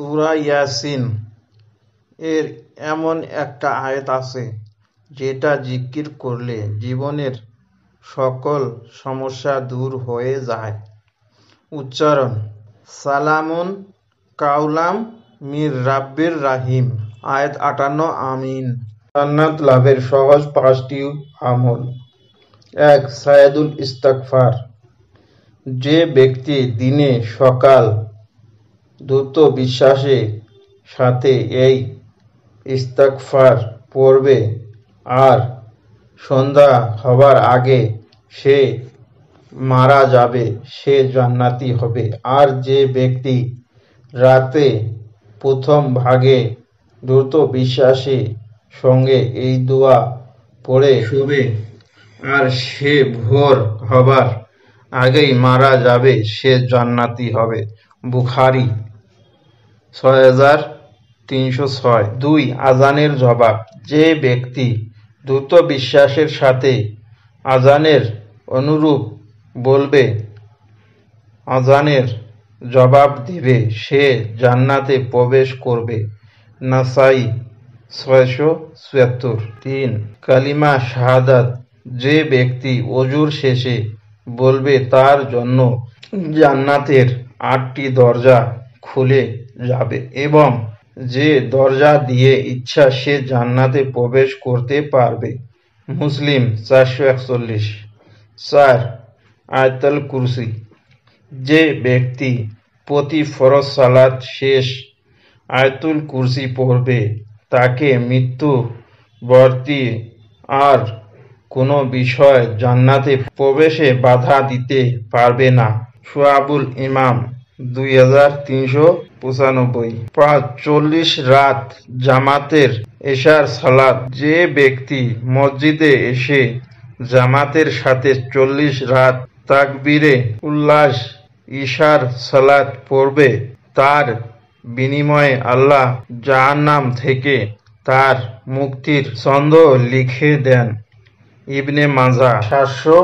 সুরা ইয়াসিন এর এমন একটা আয়াত আছে যেটা জিকির করলে জীবনের সকল সমস্যা দূর হয়ে যায় উচ্চারণ সালামুন কাউলাম মির রাব্বির রাহিম আয়াত আটান্ন আমিন জান্নাত লাভের সহজ পাঁচটি আমল এক সায়েদুল ইস্তাকফার যে ব্যক্তি দিনে সকাল দ্রুত বিশ্বাসে সাথে এই ইস্তাকফার পড়বে আর সন্ধ্যা হবার আগে সে মারা যাবে সে জান্নাতি হবে আর যে ব্যক্তি রাতে প্রথম ভাগে দ্রুত বিশ্বাসে সঙ্গে এই দোয়া পড়ে শুবে আর সে ভোর হবার আগেই মারা যাবে সে জান্নাতি হবে বুখারি ছয় হাজার তিনশো ছয় দুই আজানের জবাব যে ব্যক্তি দ্রুত বিশ্বাসের সাথে আজানের অনুরূপ বলবে আজানের জবাব দেবে সে জান্নাতে প্রবেশ করবে নাসাই ছয়শো ছিয়াত্তর তিন কালিমা শাহাদাত যে ব্যক্তি অজুর শেষে বলবে তার জন্য জান্নাতের আটটি দরজা খুলে যাবে এবং যে দরজা দিয়ে ইচ্ছা সে জান্নাতে প্রবেশ করতে পারবে মুসলিম চারশো একচল্লিশ স্যার আয়তল কুরসি যে ব্যক্তি প্রতি ফরজ সালাত শেষ আয়তুল কুরসি পড়বে তাকে মৃত্যু বর্তি আর কোনো বিষয় জান্নাতে প্রবেশে বাধা দিতে পারবে না সোয়াবুল ইমাম দুই হাজার তিনশো পঁচানব্বই পাঁচ চল্লিশ রাত জামাতের এশার সালাত যে ব্যক্তি মসজিদে এসে জামাতের সাথে চল্লিশ রাত তাকবীরে উল্লাস ইশার সালাত পড়বে তার বিনিময়ে আল্লাহ নাম থেকে তার মুক্তির ছন্দ লিখে দেন ইবনে মাজা সাতশো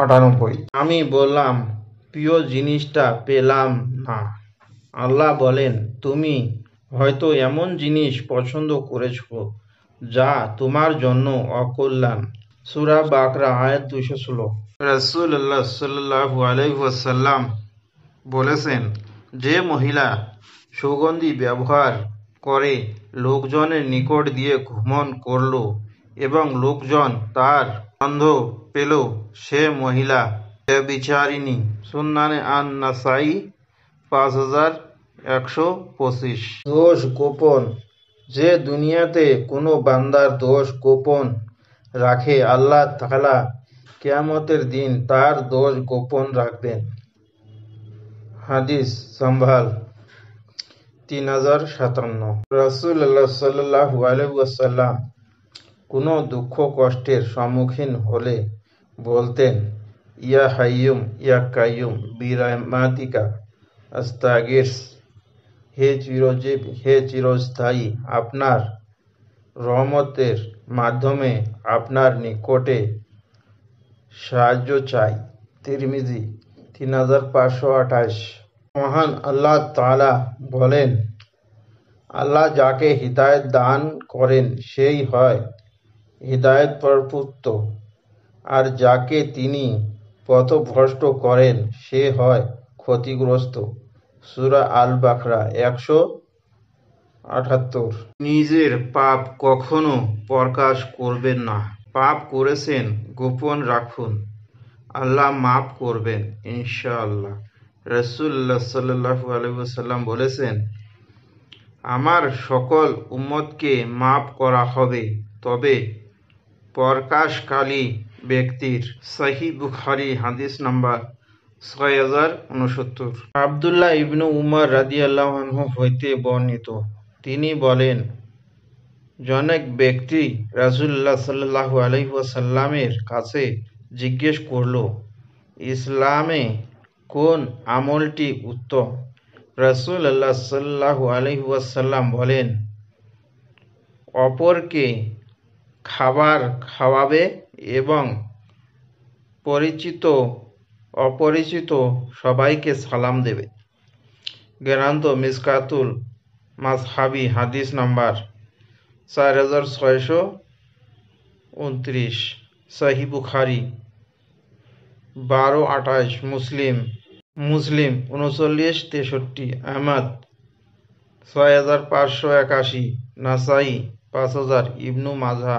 আটানব্বই আমি বললাম প্রিয় জিনিসটা পেলাম না আল্লাহ বলেন তুমি হয়তো এমন জিনিস পছন্দ করেছ যা তোমার জন্য অকল্যাণ সুরা বাকরা আয়াত দুশো ষোলো রসুল্লাহ সাল্লাহ বলেছেন যে মহিলা সুগন্ধি ব্যবহার করে লোকজনের নিকট দিয়ে ঘুমন করল এবং লোকজন তার গন্ধ পেল সে মহিলা বিচারিনী সুন্নানে আন নাসাই পাঁচ হাজার একশো পঁচিশ দোষ গোপন যে দুনিয়াতে কোনো বান্দার দোষ গোপন রাখে আল্লাহ তালা কেয়ামতের দিন তার দোষ গোপন রাখবেন হাদিস সম্ভাল তিন হাজার সাতান্ন রসুল্লাহ সাল্লাহ আলহাসাল্লাম কোনো দুঃখ কষ্টের সম্মুখীন হলে বলতেন ইয়া হাইয়ুম ইয়া কাইয়ুম বিরামাতিকা আস্তাগির হে চিরজীব হে চিরস্থায়ী আপনার রহমতের মাধ্যমে আপনার নিকটে সাহায্য চাই তিরমিজি তিন হাজার পাঁচশো আঠাশ মহান আল্লাহ তালা বলেন আল্লাহ যাকে হৃদায়ত দান করেন সেই হয় হৃদায়ত প্রপুত্র আর যাকে তিনি পথভ্রষ্ট করেন সে হয় ক্ষতিগ্রস্ত সুরা আল বাখরা একশো আঠাত্তর নিজের পাপ কখনো প্রকাশ করবেন না পাপ করেছেন গোপন রাখুন আল্লাহ মাফ করবেন ইনশাআল্লাহ রসুল্লাহ সাল্লাহ আলুসাল্লাম বলেছেন আমার সকল উম্মতকে মাপ করা হবে তবে প্রকাশকালী ব্যক্তির সাহি বুখারি হাদিস নাম্বার ছয় হাজার উনসত্তর আবদুল্লাহ ইবনু উমর রাদি আল্লাহনহু হইতে বর্ণিত তিনি বলেন জনক ব্যক্তি রাসুল্লাহ সাল্লাহ আলহিহাসাল্লামের কাছে জিজ্ঞেস করল ইসলামে কোন আমলটি উত্তম রসুল আল্লাহ সাল্লাহ আলহিহাসাল্লাম বলেন অপরকে খাবার খাওয়াবে এবং পরিচিত অপরিচিত সবাইকে সালাম দেবে গেরান্ত মিসকাতুল মাসহাবি হাদিস নাম্বার চার হাজার ছয়শো উনত্রিশ সাহি বুখারি বারো আঠাশ মুসলিম মুসলিম উনচল্লিশ তেষট্টি আহমদ ছয় হাজার পাঁচশো একাশি নাসাই পাঁচ হাজার ইবনু মাঝা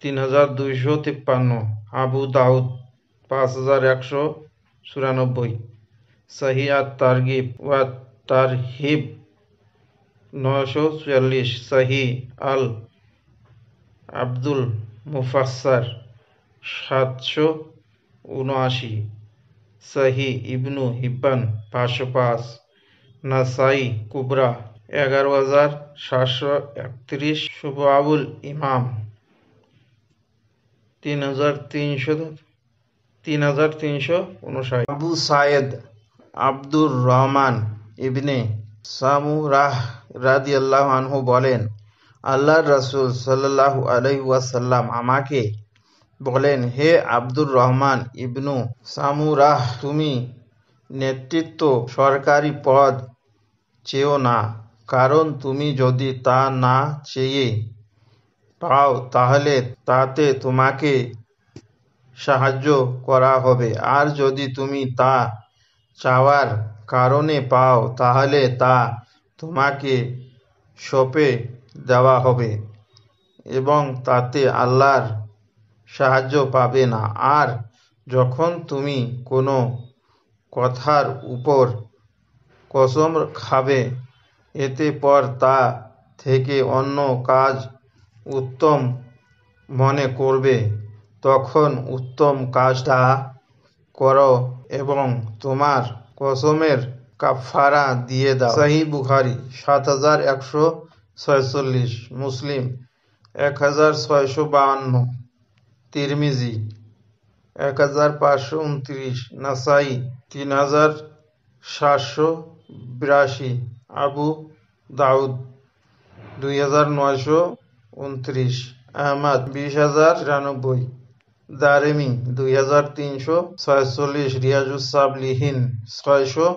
তিন হাজার দুইশো তিপ্পান্ন আবু দাউদ পাঁচ হাজার একশো চুরানব্বই সাহি আর তারগিব ওয়া তারহিব নয়শো চুয়াল্লিশ সাহি আল আব্দুল মুফাসার সাতশো উনআশি সাহি ইবনু হিব্বান পাঁচশো পাঁচ নাসাই কুবরা এগারো হাজার সাতশো একত্রিশ শুভ আবুল ইমাম তিন হাজার তিনশো তিন হাজার তিনশো উনষাট আবু সায়েদ আব্দুর রহমান ইবনে সামুরাহ রাদি আল্লাহ আনহু বলেন আল্লাহ রসুল সাল্লাহু আলহাসাল্লাম আমাকে বলেন হে আব্দুর রহমান ইবনু সামুরাহ তুমি নেতৃত্ব সরকারি পদ চেয়েও না কারণ তুমি যদি তা না চেয়ে পাও তাহলে তাতে তোমাকে সাহায্য করা হবে আর যদি তুমি তা চাওয়ার কারণে পাও তাহলে তা তোমাকে সঁপে দেওয়া হবে এবং তাতে আল্লাহর সাহায্য পাবে না আর যখন তুমি কোনো কথার উপর কসম খাবে এতে পর তা থেকে অন্য কাজ উত্তম মনে করবে তখন উত্তম কাজটা কর এবং তোমার কসমের কাফারা দিয়ে দাও সাহি বুখারি সাত হাজার একশো ছয়চল্লিশ মুসলিম এক হাজার ছয়শো বাহান্ন তিরমিজি এক হাজার পাঁচশো উনত্রিশ নাসাই তিন হাজার সাতশো বিরাশি আবু দাউদ দুই হাজার নয়শো উনত্রিশ আহমাদ বিশ হাজার তিরানব্বই দারেমি দুই হাজার তিনশো ছয়চল্লিশ রিয়াজুসাবলিহীন ছয়শো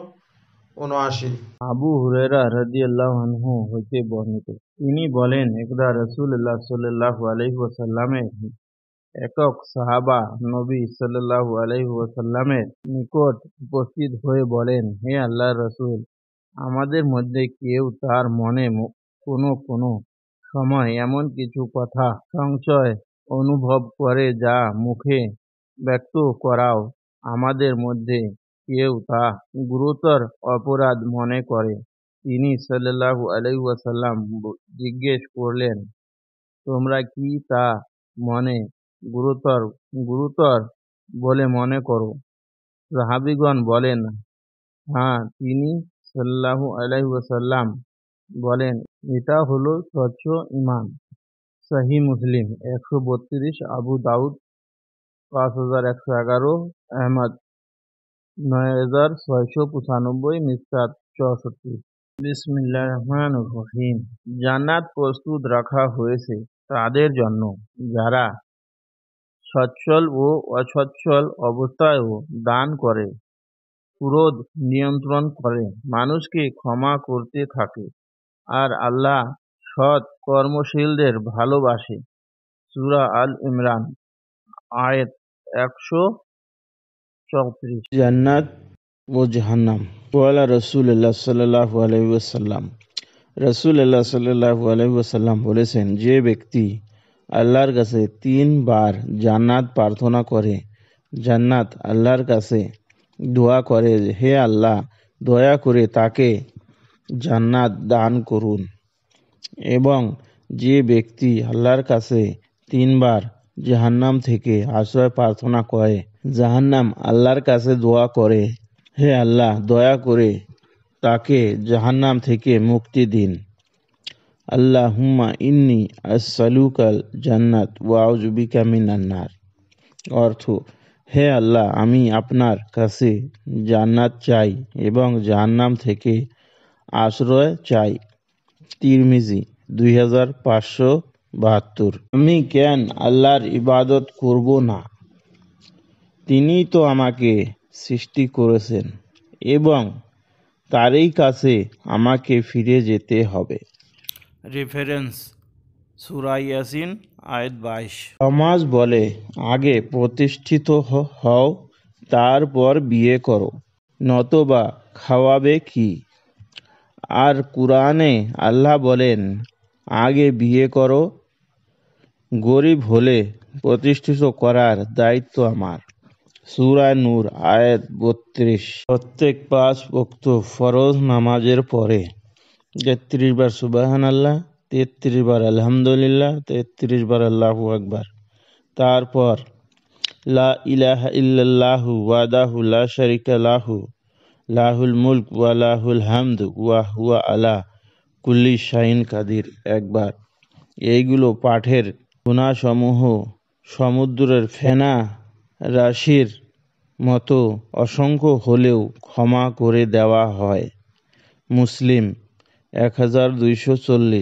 উনআশি আবু হুরেরা রাজি আল্লাহ আনহু হইতে বর্ণিত তিনি বলেন একদা রসুল্লাহ সাল্লাহ আলহি ওসাল্লামের একক সাহাবা নবী সাল্লাহ আলহি ওসাল্লামের নিকট উপস্থিত হয়ে বলেন হে আল্লাহ রসুল আমাদের মধ্যে কেউ তার মনে কোনো কোনো সময় এমন কিছু কথা সংশয় অনুভব করে যা মুখে ব্যক্ত করাও আমাদের মধ্যে কেউ তা গুরুতর অপরাধ মনে করে তিনি সাল্লাহু আলহাসাল্লাম জিজ্ঞেস করলেন তোমরা কি তা মনে গুরুতর গুরুতর বলে মনে করো সাহাবিগণ বলেন হ্যাঁ তিনি সাল্লাহু আলহাসাল্লাম বলেন এটা হলো স্বচ্ছ ইমান সহি মুসলিম একশো বত্রিশ আবু দাউদ পাঁচ হাজার একশো এগারো আহমদ নয় হাজার ছয়শো পঁচানব্বই মিসরাত চৌষট্টি বিসমিল্লা রহমান রহিম জান্নাত প্রস্তুত রাখা হয়েছে তাদের জন্য যারা সচ্ছল ও অসচ্ছল অবস্থায়ও দান করে ক্রোধ নিয়ন্ত্রণ করে মানুষকে ক্ষমা করতে থাকে আর আল্লাহ সৎ কর্মশীলদের ভালোবাসে সুরা আল ইমরান আয়েত একশো চৌত্রিশ জান্নাত ও জাহান্নাম ওয়ালা রসুল্লাহ সাল্লাহু আলহিউসাল্লাম রসুল্লাহ সাল্লাহু আলহিউসাল্লাম বলেছেন যে ব্যক্তি আল্লাহর কাছে তিনবার জান্নাত প্রার্থনা করে জান্নাত আল্লাহর কাছে দোয়া করে হে আল্লাহ দয়া করে তাকে জান্নাত দান করুন এবং যে ব্যক্তি আল্লাহর কাছে তিনবার জাহান্নাম থেকে আশ্রয় প্রার্থনা করে জাহান্নাম আল্লাহর কাছে দোয়া করে হে আল্লাহ দয়া করে তাকে জাহান্নাম থেকে মুক্তি দিন আল্লাহ হুম্মা ইন্নি আসালুকাল জান্নাত ওয়াউজুবিকা মিনান্নার অর্থ হে আল্লাহ আমি আপনার কাছে জান্নাত চাই এবং জাহান্নাম থেকে আশ্রয় চাই তিরমিজি দুই হাজার পাঁচশো বাহাত্তর আমি কেন আল্লাহর ইবাদত করব না তিনি তো আমাকে সৃষ্টি করেছেন এবং তারই কাছে আমাকে ফিরে যেতে হবে রেফারেন্স সুরাইয়াসিন আয়াত বাইশ সমাজ বলে আগে প্রতিষ্ঠিত হও তারপর বিয়ে করো নতবা খাওয়াবে কি আর কুরআনে আল্লাহ বলেন আগে বিয়ে করো গরিব হলে প্রতিষ্ঠিত করার দায়িত্ব আমার সুরা নূর আয়াত বত্রিশ প্রত্যেক পাঁচ ভক্ত ফরজ নামাজের পরে তেত্রিশ বার সুবাহান আল্লাহ তেত্রিশ বার আলহামদুলিল্লাহ তেত্রিশ বার আল্লাহ আকবার তারপর লা ইলাহা ইল্লাল্লাহু ওয়াদাহু লা শারিকা লাহু লাহুল মুলক ওয়া লাহুল হামদ ওয়া হুয়া আলা কুল্লি শাহিন কাদির একবার এইগুলো পাঠের গুণাসমূহ সমুদ্রের ফেনা রাশির মতো অসংখ্য হলেও ক্ষমা করে দেওয়া হয় মুসলিম এক হাজার দুইশো চল্লিশ